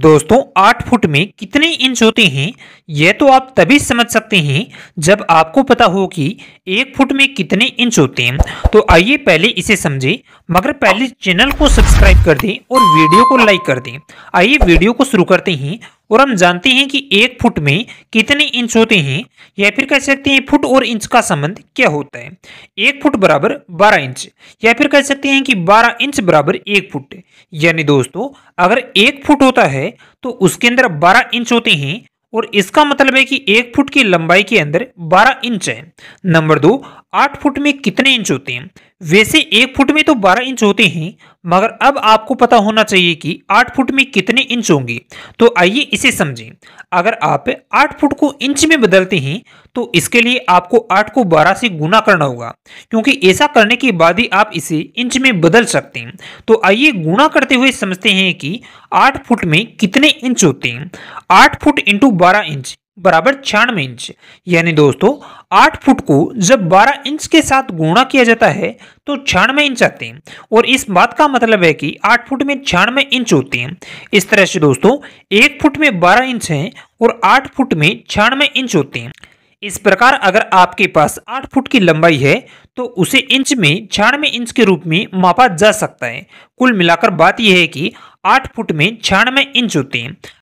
दोस्तों आठ फुट में कितने इंच होते हैं यह तो आप तभी समझ सकते हैं जब आपको पता हो कि एक फुट में कितने इंच होते हैं तो आइए पहले इसे समझें मगर पहले चैनल को सब्सक्राइब कर दें और वीडियो को लाइक कर दें आइए वीडियो को शुरू करते हैं और हम जानते हैं कि एक फुट में कितने इंच होते हैं या फिर कह सकते हैं फुट और इंच का संबंध क्या होता है एक फुट बराबर बारह इंच या फिर कह सकते हैं कि बारह इंच बराबर एक फुट यानी दोस्तों अगर एक फुट होता है तो उसके अंदर बारह इंच होते हैं और इसका मतलब है कि एक फुट की लंबाई के अंदर 12 इंच है नंबर दो आठ फुट में कितने इंच होते हैं वैसे एक फुट में तो 12 इंच होते हैं मगर अब आपको पता होना चाहिए कि 8 फुट में कितने इंच होंगे तो आइए इसे समझें अगर आप 8 फुट को इंच में बदलते हैं तो इसके लिए आपको 8 को 12 से गुना करना होगा क्योंकि ऐसा करने के बाद ही आप इसे इंच में बदल सकते हैं तो आइए गुणा करते हुए समझते हैं कि 8 फुट में कितने इंच होते हैं आठ फुट इंटू बारह इंच बराबर छियानवे इंच यानी दोस्तों आठ फुट को जब बारह इंच के साथ गुणा किया जाता है तो छियानवे इंच आते हैं और इस बात का मतलब है कि आठ फुट में छियानवे इंच होते हैं इस तरह से दोस्तों एक फुट में बारह इंच हैं और आठ फुट में छियानवे इंच होते हैं इस प्रकार अगर आपके पास आठ फुट की लंबाई है तो उसे इंच में छियानवे इंच के रूप में मापा जा सकता है कुल मिलाकर बात यह है कि आठ फुट में छियानवे इंच होते हैं